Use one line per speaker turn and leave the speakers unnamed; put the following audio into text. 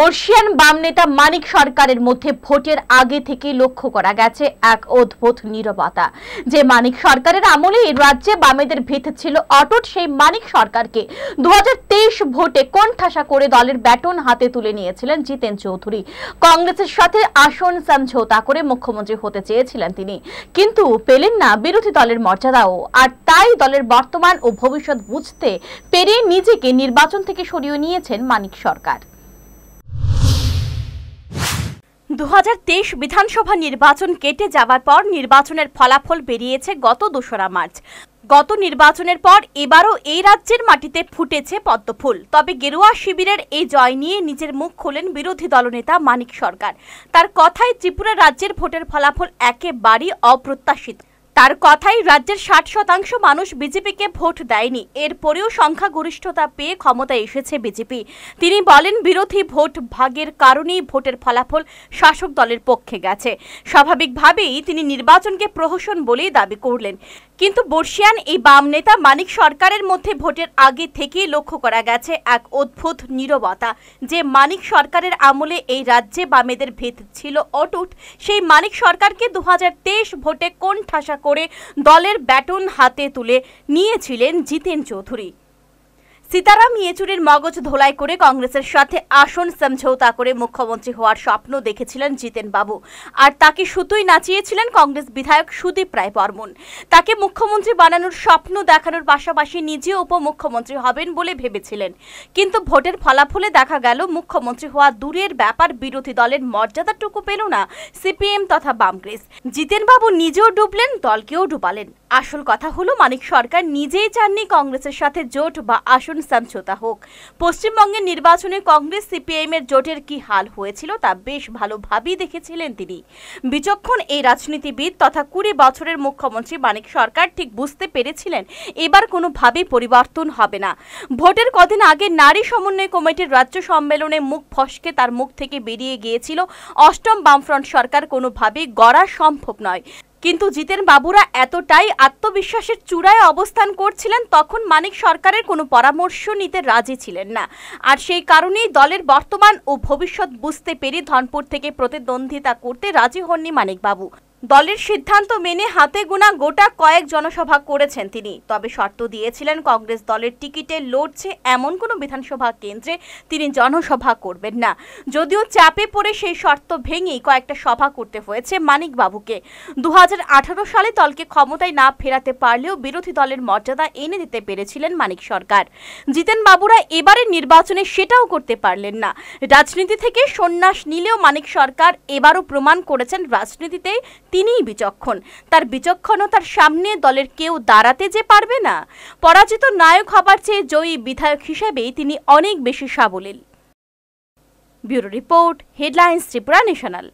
বর্ষিয়ান বাম নেতা মানিক সরকারের মধ্যে ভোটের আগে থেকে লক্ষ্য করা গেছে এক অদ্ভুত নিরবতা যে মানিক সরকারের আমলে এই রাজ্যে বামেদের ভিত ছিল অটুট সেই মানিক সরকারকে দু ভোটে কোণঠাসা করে দলের ব্যাটন হাতে তুলে নিয়েছিলেন জিতেন চৌধুরী কংগ্রেসের সাথে আসন সমঝোতা করে মুখ্যমন্ত্রী হতে চেয়েছিলেন তিনি কিন্তু পেলেন না বিরোধী দলের মর্যাদাও আর তাই দলের বর্তমান ও ভবিষ্যৎ বুঝতে পেরে নিজেকে নির্বাচন থেকে সরিয়ে নিয়েছেন মানিক সরকার দু বিধানসভা নির্বাচন কেটে যাওয়ার পর নির্বাচনের ফলাফল বেরিয়েছে গত দোসরা মার্চ গত নির্বাচনের পর এবারও এই রাজ্যের মাটিতে ফুটেছে পদ্মফুল তবে গেরুয়া শিবিরের এই জয় নিয়ে নিজের মুখ খোলেন বিরোধী দলনেতা মানিক সরকার তার কথায় ত্রিপুরা রাজ্যের ভোটের ফলাফল একেবারেই অপ্রত্যাশিত তার কথাই রাজ্যের ষাট শতাংশ মানুষ বিজেপিকে ভোট দেয়নি এরপরেও সংখ্যাগরিষ্ঠতা পেয়ে ক্ষমতায় এসেছে বিজেপি তিনি বলেন বিরোধী ভোট ভাগের কারণেই ভোটের ফলাফল শাসক দলের পক্ষে গেছে স্বাভাবিকভাবেই তিনি নির্বাচনকে প্রহসন বলেই দাবি করলেন কিন্তু বর্ষিয়ান এই বাম নেতা মানিক সরকারের মধ্যে ভোটের আগে থেকেই লক্ষ্য করা গেছে এক অদ্ভুত নিরবতা যে মানিক সরকারের আমলে এই রাজ্যে বামেদের ভেদ ছিল অটুট সেই মানিক সরকারকে দু ভোটে কোন ঠাসা করে দলের ব্যাটন হাতে তুলে নিয়েছিলেন জিতেন চৌধুরী সীতারাম ইয়েচুরির মগজ ধোলাই করে কংগ্রেসের সাথে আসন সমঝৌতা করে মুখ্যমন্ত্রী হওয়ার স্বপ্ন দেখেছিলেন জিতেন বাবু আর তাকে সুতোই নাচিয়েছিলেন কংগ্রেস বিধায়ক সুদীপ রায় বর্মন তাকে মুখ্যমন্ত্রী বানানোর স্বপ্ন দেখানোর পাশাপাশি নিজে উপমুখ্যমন্ত্রী হবেন বলে ভেবেছিলেন কিন্তু ভোটের ফলাফলে দেখা গেল মুখ্যমন্ত্রী হওয়া দূরের ব্যাপার বিরোধী দলের মর্যাদাটুকু পেল না সিপিএম তথা বামগ্রেস জিতেন বাবু নিজেও ডুবলেন দলকেও ডুবালেন আসল কথা হলো মানিক সরকার নিজেই চাননি কংগ্রেসের সাথে জোট বা আসন সমঝোতা হোক পশ্চিমবঙ্গের নির্বাচনে কংগ্রেস সিপিএম এর জোটের কি হাল হয়েছিল তা বেশ ভালোভাবেই দেখেছিলেন তিনি বিচক্ষণ এই রাজনীতিবিদ তথা কুড়ি বছরের মুখ্যমন্ত্রী মানিক সরকার ঠিক বুঝতে পেরেছিলেন এবার কোনোভাবেই পরিবর্তন হবে না ভোটের কদিন আগে নারী সমন্বয় কমিটির রাজ্য সম্মেলনে মুখ ফসকে তার মুখ থেকে বেরিয়ে গিয়েছিল অষ্টম বামফ্রন্ট সরকার কোনোভাবেই গড়া সম্ভব নয় কিন্তু জিতেন বাবুরা এতটাই আত্মবিশ্বাসের চূড়ায় অবস্থান করছিলেন তখন মানিক সরকারের কোনো পরামর্শ নিতে রাজি ছিলেন না আর সেই কারণেই দলের বর্তমান ও ভবিষ্যৎ বুঝতে পেরে ধনপুর থেকে প্রতিদ্বন্দ্বিতা করতে রাজি হননি মানিকবাবু দলের সিদ্ধান্ত মেনে হাতে গোনা গোটা কয়েক জনসভা করেছেন তিনি তবে শর্ত দিয়েছিলেন কংগ্রেস দলের টিকিটে লড়ছে এমন কোনো বিধানসভা কেন্দ্রে তিনি জনসভা করবেন না যদিও চাপে পড়ে সেই শর্ত ভেঙেই কয়েকটা সভা করতে হয়েছে মানিকবাবুকে দু সালে দলকে ক্ষমতায় না ফেরাতে পারলেও বিরোধী দলের মর্যাদা এনে দিতে পেরেছিলেন মানিক সরকার জিতেন বাবুরা এবারের নির্বাচনে সেটাও করতে পারলেন না রাজনীতি থেকে সন্ন্যাস নিলেও মানিক সরকার এবারও প্রমাণ করেছেন রাজনীতিতেই তিনিই বিচক্ষণ তার বিচক্ষণতার সামনে দলের কেউ দাঁড়াতে যে পারবে না পরাজিত নায়ক হবার চেয়ে জয়ী বিধায়ক হিসেবেই তিনি অনেক বেশি সাবলীল bureau report headlines Tripura national